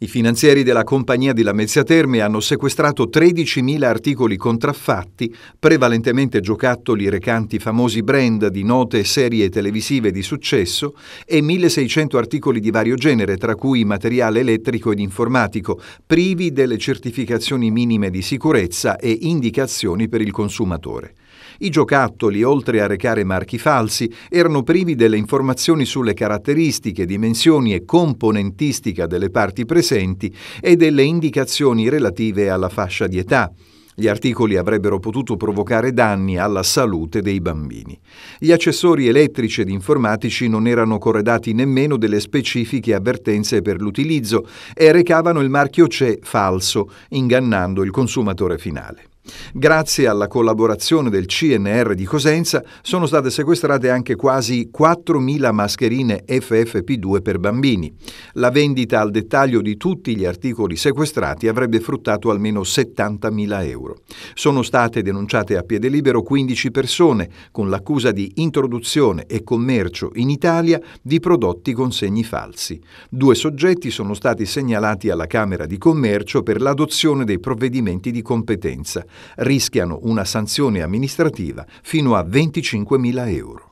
I finanzieri della compagnia di Lamezia Terme hanno sequestrato 13.000 articoli contraffatti, prevalentemente giocattoli recanti famosi brand di note serie televisive di successo, e 1.600 articoli di vario genere, tra cui materiale elettrico ed informatico, privi delle certificazioni minime di sicurezza e indicazioni per il consumatore. I giocattoli, oltre a recare marchi falsi, erano privi delle informazioni sulle caratteristiche, dimensioni e componentistica delle parti presenti presenti e delle indicazioni relative alla fascia di età. Gli articoli avrebbero potuto provocare danni alla salute dei bambini. Gli accessori elettrici ed informatici non erano corredati nemmeno delle specifiche avvertenze per l'utilizzo e recavano il marchio CE falso, ingannando il consumatore finale. Grazie alla collaborazione del CNR di Cosenza sono state sequestrate anche quasi 4.000 mascherine FFP2 per bambini. La vendita al dettaglio di tutti gli articoli sequestrati avrebbe fruttato almeno 70.000 euro. Sono state denunciate a piede libero 15 persone con l'accusa di introduzione e commercio in Italia di prodotti con segni falsi. Due soggetti sono stati segnalati alla Camera di Commercio per l'adozione dei provvedimenti di competenza rischiano una sanzione amministrativa fino a 25.000 euro.